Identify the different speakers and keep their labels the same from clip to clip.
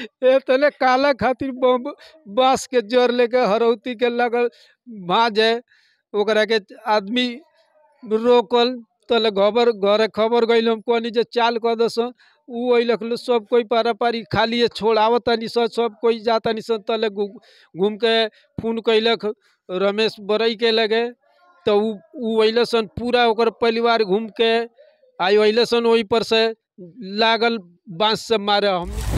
Speaker 1: ये तने काला खातिर बाँस के जड़ लेके हरौती के लगल भाजे ओकरा के आदमी रोकल तले घबर घरे खबर गई हम कहनी जो चाल कह दस उ अलक सब कोई पारा पारी खाली छोड़ाव तनी सर सब कोई जाता नहीं सर तले घूम के फोन कैलक रमेश बरई के लगे तो उ सन पूरा ओकर परिवार घूम के आई अल सन वही पर से लागल बाँस से मारे हम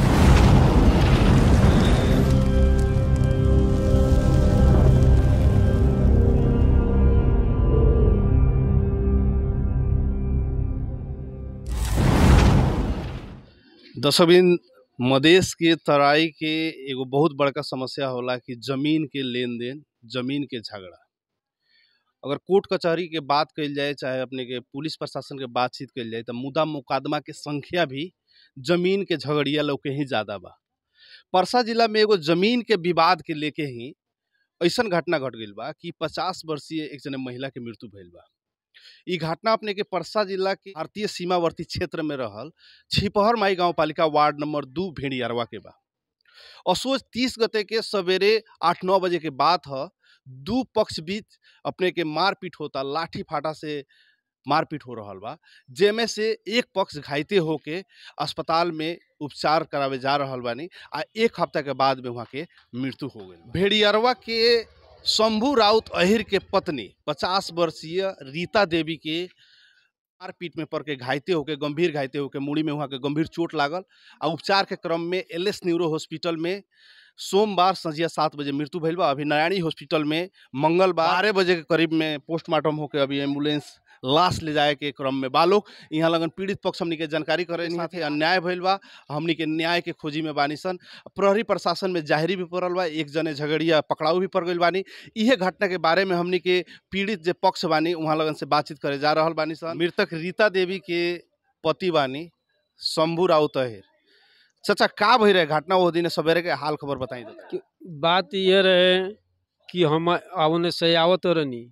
Speaker 2: दसबिन मदेश के तराई के एगो बहुत बड़का समस्या होला कि ज़मीन के लेन देन ज़मीन के झगड़ा अगर कोर्ट कचहरी के बात कल जाए चाहे अपने के पुलिस प्रशासन के बातचीत कल जाए तो मुद्दा मुकदमा के संख्या भी जमीन के झगड़िया लोग के ही ज़्यादा बा परसा जिला में एगो जमीन के विवाद के लेके ही ऐसा घटना घट गई बा कि पचास वर्षीय एक जने महिला के मृत्यु भइल बा घटना अपने के परसा जिला के भारतीय सीमावर्ती क्षेत्र में रहल छिपहर माई गाँव पालिका वार्ड नंबर दू भेड़ियारवा के बा असोज तीस गते के सवेरे आठ नौ बजे के बात है दू पक्ष बीच अपने के मारपीट होता लाठी फाटा से मारपीट हो रहा बा जेमे से एक पक्ष घायते होके अस्पताल में उपचार करावे जा रहा बानी आ एक हफ्ता के बाद में वहाँ के मृत्यु हो गई भेड़ियरवा के शंभु राउत अहिर के पत्नी 50 वर्षीय रीता देवी के मारपीट में पड़ के घायते होके गंभीर घायते होके मुड़ी में वहाँ के गंभीर चोट लागल आ उपचार के क्रम में एल एस न्यूरो हॉस्पिटल में सोमवार संजिया सात बजे मृत्यु भैल बा अभी नारायणी हॉस्पिटल में मंगलवार बारह बजे के करीब में पोस्टमार्टम होके अभी एम्बुलेंस लाश ले जाए के क्रम में बा लोग यहाँ लगन पीड़ित पक्ष हमने के जानकारी करे थे अन्याय भा बा हमने के न्याय के खोजी में बानी सन प्रहरी प्रशासन में जाहिरी भी पड़ल बा एक जने झगड़िया पकड़ाऊ भी पड़ गई बानी इहे घटना के बारे में हमने के पीड़ित जो पक्ष बानी वहाँ लगन से बातचीत करे जा रहा बानी सन मृतक रीता देवी के पति बानी शंभू राउत तहिर चाचा का भई रहे घटना वो दिन सवेरे के हाल खबर बताई दे
Speaker 1: बात ये रहे कि हम आवने से आवत रहनी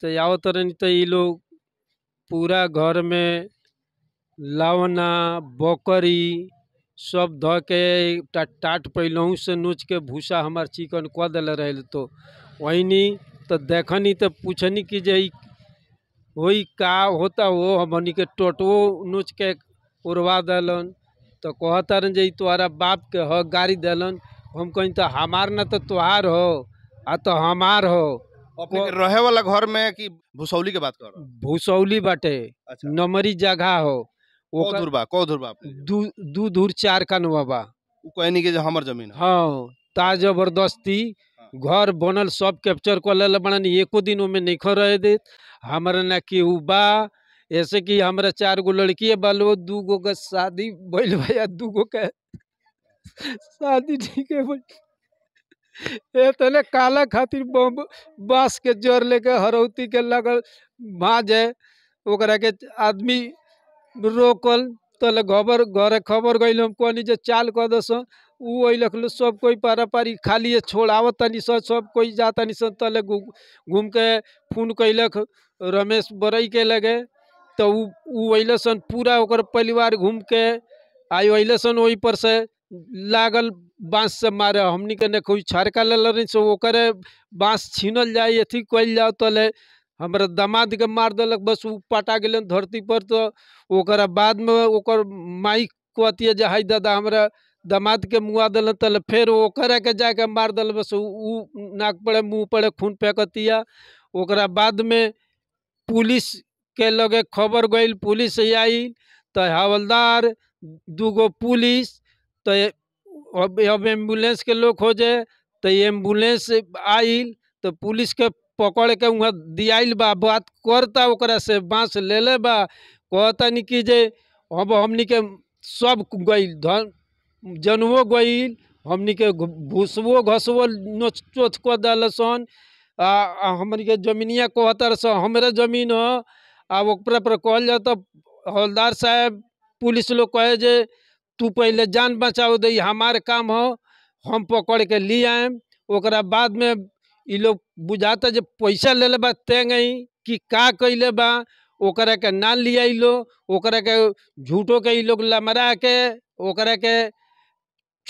Speaker 1: तो आवत रहनी तो ये लोग पूरा घर में लौना बकरी सब ध के टाट टाट पहिलहुँ से नोच के भूसा हमार चिकन क देले रहे तो ओहिनी तो देखनी तो पूछनी कि जे वही का होता हो हम के टोटो नोच के उड़वा दलन तो कहतन जे तोहरा बाप के ह गाड़ी दलन हम कहीं तो हमार ना तो तुहार हो आ तो हमार हो
Speaker 2: अपने के रहे वाला घर में कि भूसौली के बात कर
Speaker 1: भूसौली बाटे अच्छा। नमरी जगह हो वो दूर बा को दूर बा दू दू दूर चार का नवाबा उ कहनी के हमर जमीन हां ता अच्छा। जबरदस्ती हाँ। घर बनल सब कैप्चर कर ले बनन एको दिन में नहीं खो रहे दे हमारा ना केहू बा ऐसे कि हमरा चार गो लड़की बलो दू गो के शादी बैल भैया दू गो के शादी ठीक है ये तने काला खातिर बाँस के जोर लेके हरौती के लगल भाजे ओकरा के आदमी रोकल तले घबर घर खबर गइल हम कहनी जो चाल कह दस उ अइलख लो सब कोई पारा पारी खाली छोड़ तनी सब सब कोई जा तनी सब तले घूम के फोन कैलक रमेश बरई के लगे तो ऊ सन पूरा ओकर परिवार घूम के आई अइल सन वही पर से लागल बाँस से मारे हमनी के ना कोई छाड़का ले लेनी से ओकरे बाँस छीनल जाए अथी कल जाओ तले तो हमारे दमाद के मार दिलक बस उ पटा गल धरती पर तो ओकरा बाद में ओकर माई कहती जे हाई दादा हमारे दमाद के मुआ दिल तल तो फिर ओकरा के जाके मार दल बस ऊ नाक पड़े मुँह पड़े खून फेंकतिया ओकरा बाद में पुलिस के लगे खबर गई पुलिस आई तो हवलदार दूगो पुलिस तो अब अब के लोग खोजे तो एम्बुलेंस आई तो पुलिस के पकड़ के वहाँ दियाल बा बात करता ओकरा से बाँस ले ले बा कहता नहीं कि जे अब हमनी के सब गई धन जनवो गई हमनी के भूसवो घसवो नोच चोच कर दल सन आ हमनी के जमीनिया कहता सन हमारे जमीन हो आ पर कहल जाता हलदार साहब पुलिस लोग कहे जे तू पहले जान बचाओ दे हमारे काम हो हम पकड़ के ले आए ओकरा बाद में ये लोग बुझाता जब पैसा ले लेबा ते गई कि का कैले बा ओकरा के ना लिया लो ओकरा के झूठो के ये लोग लमरा के ओकरा के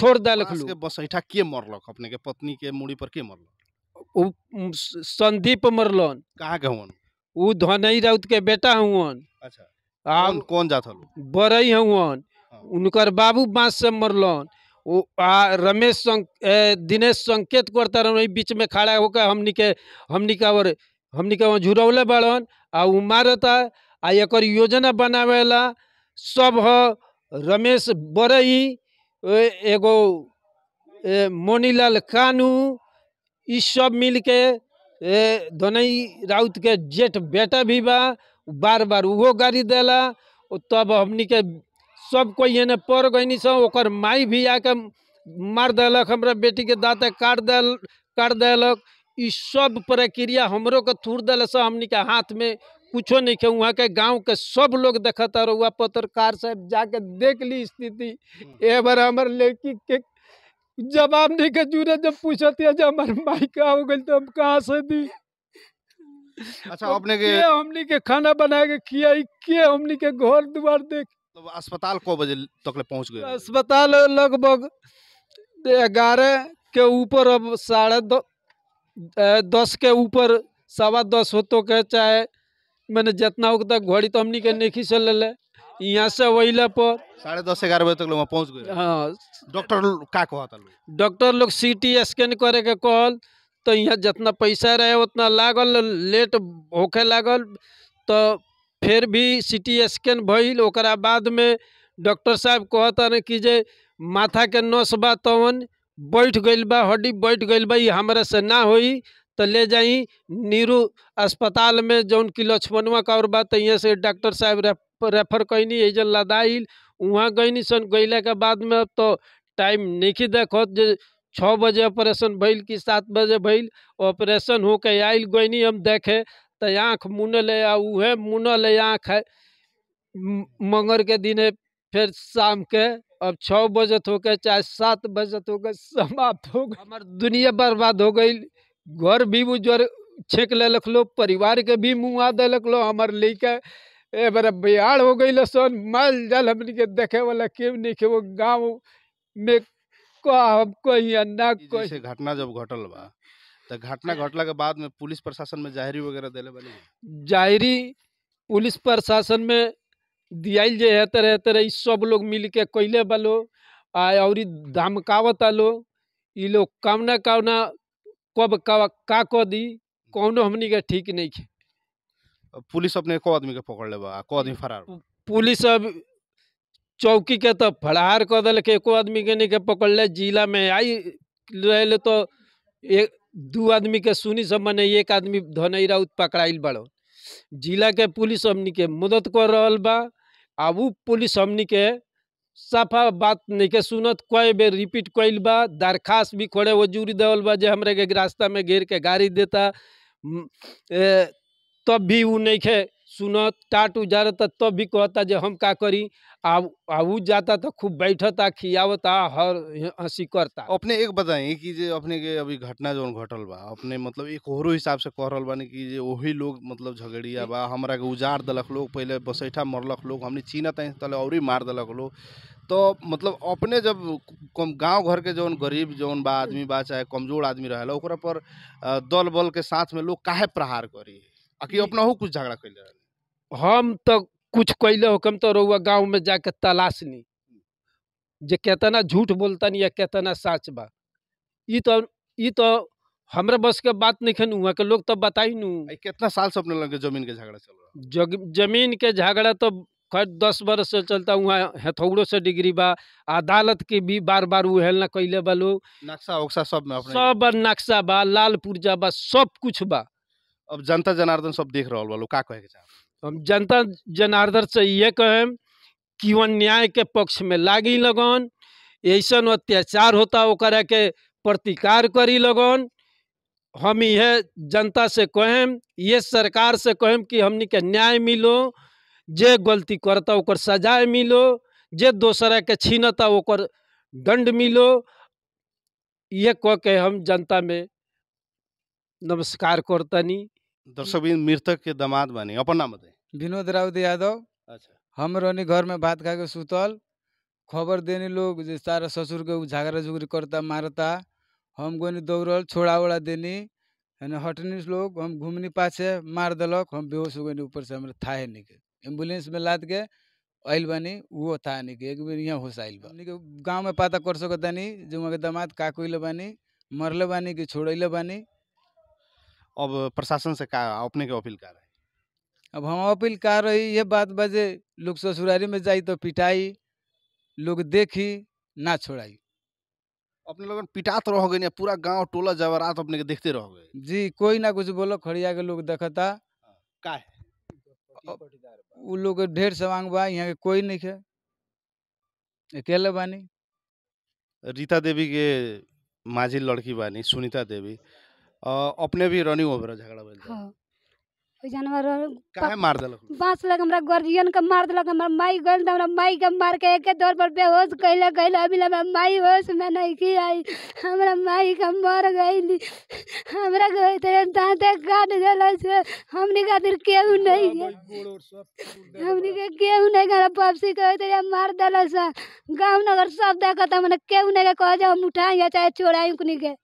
Speaker 1: छोड़ दल के ऐठा के मरलक अपने के पत्नी के मुड़ी पर के मरलक संदीप मरलन कहाँ के हुन उ धनई राउत के बेटा हुन अच्छा आ कौन जात हलो बरई हुन उनकर बाबू बाँस से मरलन रमेश संक दिनेश संकेत करता रहे बीच में खड़ा होकर हमनी के हमनी और हमनी के वहाँ झुरौले बड़न आ उ मारता आ एक योजना बनावेला सब ह रमेश बरई एगो मोनीलाल कानू इस सब मिल के धनई राउत के जेठ बेटा भी बा बार बार उहो गाड़ी देला तब हमनी के सब कोई एने पर गई सर माई भी आके मार दिलक हमरा बेटी के दाँत काट दल काट दिलक सब प्रक्रिया हमरो के थूर दिल से हमन के हाथ में कुछ नहीं है वहाँ के गांव के सब लोग देखता रहुआ पत्रकार साहब जाके देख ली स्थिति हम्म। ए बार हमारे लड़की के जवाब नहीं के जुड़े जब पूछती जब हमारे माई का हो गई तो हम कहाँ से दी अच्छा अपने के हमनी के खाना बना के खियाई के हमनी के घर द्वार देख
Speaker 2: तो अस्पताल को बजे तक पहुँच गए
Speaker 1: अस्पताल लगभग ग्यारह के ऊपर अब साढ़े दो दस के ऊपर सवा दस तो के चाहे मैंने जितना तक घड़ी तो हमनी के नहीं से ले यहाँ से वही पर साढ़े दस ग्यारह बजे तक तो पहुँच गए हाँ डॉक्टर का कहा था डॉक्टर लोग सी टी स्कैन करे के कहल तो यहाँ जितना पैसा रहे उतना लागल लेट होके लागल तो फिर भी सी टी स्कैन भइल ओकरा बाद में डॉक्टर साहब कहता कि जे माथा के नस बा तवन बैठ गई बा हड्डी बैठ गई बा हमारे से ना होई तो ले जाई नीरू अस्पताल में जौन कि लक्ष्मणवा का और बात यहाँ से डॉक्टर साहब रेफर कैनी एजन लदाइल वहाँ गईनी सन गैल के बाद में अब तो टाइम नहीं देखत जे छः बजे ऑपरेशन भइल कि सात बजे भइल ऑपरेशन होके आये गईनी हम देखे तो आँख मुनल है उहे मुनल आँख है मंगर के दिन फिर शाम के अब छः बजत हो गए चाहे सात बजत हो गए समाप्त हो गए हमार दुनिया बर्बाद हो गई घर भी उज्जर छेक ले लो परिवार के भी मुँह दे लो हमार लैका ए बड़ा बिहार हो गई लसन माल जाल हम के देखे वाला के नहीं के वो गाँव में
Speaker 2: का हम कहीं अन्ना कोई घटना जब घटल बा तो घटना हाँ। घटला के बाद में पुलिस प्रशासन में जाहरी वगैरह दिले बने जाहरी पुलिस प्रशासन में
Speaker 1: दिया जे है तरह तरह सब लोग मिल के कैले बलो और धमकावत आलो ये लोग कामना कामना कब का, का कह दी कौनो हमने के ठीक नहीं है
Speaker 2: पुलिस अपने को आदमी के पकड़ ले को आदमी फरार
Speaker 1: पुलिस अब चौकी के तो फरार कर दल के को आदमी के नहीं के पकड़ ले जिला में आई रहे तो एक दू आदमी के सुनी सब मने एक आदमी धनई राउत पकड़ाइल बड़ो जिला के पुलिस हमनी के मदद कर रहा बा आ उ पुलिस हमनी के साफा बात नहीं के सुनत कई बेर रिपीट कैल बा दरखास्त भी खोड़े वजूरी देवल बा जे हमरे के रास्ता में घेर के गाड़ी देता तब भी उ नहीं के सुनत जा रहा तब भी कहता जे हम का करी आ आऊज जाता तो खूब बैठता खियावता हर
Speaker 2: हंसी करता अपने एक बताई कि जे अपने के अभी घटना जो घटल बा अपने मतलब एक और हिसाब से कह रहा बानी कि जे वही लोग मतलब झगड़िया बा हमरा के उजाड़ दलक लोग पहले बसैठा मरलक लोग हमने चीना तीन तले और मार दलक लोग तो मतलब अपने जब गांव घर के जौन गरीब जौन बा आदमी बा चाहे कमजोर आदमी रहे पर दल बल के साथ में लोग काहे प्रहार करी कि अपना कुछ झगड़ा कर हम तो कुछ
Speaker 1: कैले हुकम तो रहुआ गाँव में जाके नहीं जे कितना झूठ बोलता नहीं या कितना सच बा तो तो हमारे बस के बात नहीं खन हुआ के लोग तो बताई नू कितना साल से अपने लगे जमीन के झगड़ा चल रहा जग, जमीन के झगड़ा तो खैर दस बरस से चलता वहाँ हथौड़ो से डिग्री बा अदालत के भी बार बार उहेलना कैले बा लोग नक्शा उक्सा सब में अपने सब नक्शा बा लाल पुर्जा बा सब कुछ बा अब जनता जनार्दन सब देख रहा बा लोग का कहे के चाहते हम जनता जनार्दन से ये कहें कि वह न्याय के पक्ष में लागी लगन ऐसा अत्याचार होता ओकरा के प्रतिकार करी लगन हम यह जनता से कहें ये सरकार से कहें कि हमने के न्याय मिलो जे गलती करता ओकर सजाए मिलो जे दोसरा के छीनता ओकर दंड मिलो ये कह के हम जनता में नमस्कार करतनी दर्शक मृतक के दामाद बनी अपन नाम बताए विनोद राउत यादव अच्छा हम रहनी घर में भात खा के सुतल खबर देनी लोग सारा ससुर के झगड़ा झुगड़ी करता मारता हम गोनी दौड़ल छोड़ा उड़ा देनी है हटनी लोग हम घूमनी पाछे मार दिलक हम बेहोश हो गई ऊपर से हमारे था नहीं के एम्बुलेंस में लाद के आयल बानी वो था नहीं के एक बार यहाँ होश आयल बा गाँव में पता कर नहीं जो वहाँ के दामाद का बानी मरल बानी कि छोड़ले बानी अब
Speaker 2: प्रशासन से का अपने के अपील कर रहे
Speaker 1: अब हम अपील कर रही ये बात बजे लोग ससुरारी में जाई तो पिटाई लोग देखी ना छोड़ाई अपने लोग पिटात रह रहोगे पूरा गांव टोला जवरात अपने के देखते रह गए जी कोई ना कुछ बोलो खड़िया के लोग देखता हाँ,
Speaker 2: का है वो
Speaker 1: लोग ढेर सवांग बा यहाँ के कोई नहीं है अकेले बानी
Speaker 2: रीता देवी के माझी लड़की बानी सुनीता देवी अपने भी रनिंग ओवर झगड़ा भेल
Speaker 1: हां ओ जानवर काहे मार देलक बांस लग हमरा गर्जियन के मार देलक हमर माई गइल हमरा माई के मार के एके दौर पर बेहोश कइले गइल अभी हमरा माई होश में नहीं की आई हमरा माई के मर गइली हमरा गए तेरे दांते काट देल से हमनी खातिर केहू नहीं है हमनी के केहू नहीं हमरा पपसी के तेरे मार देल से गांव नगर सब देखत हमने केहू नहीं के कह जा हम उठाई चाहे छोड़ाई उकनी के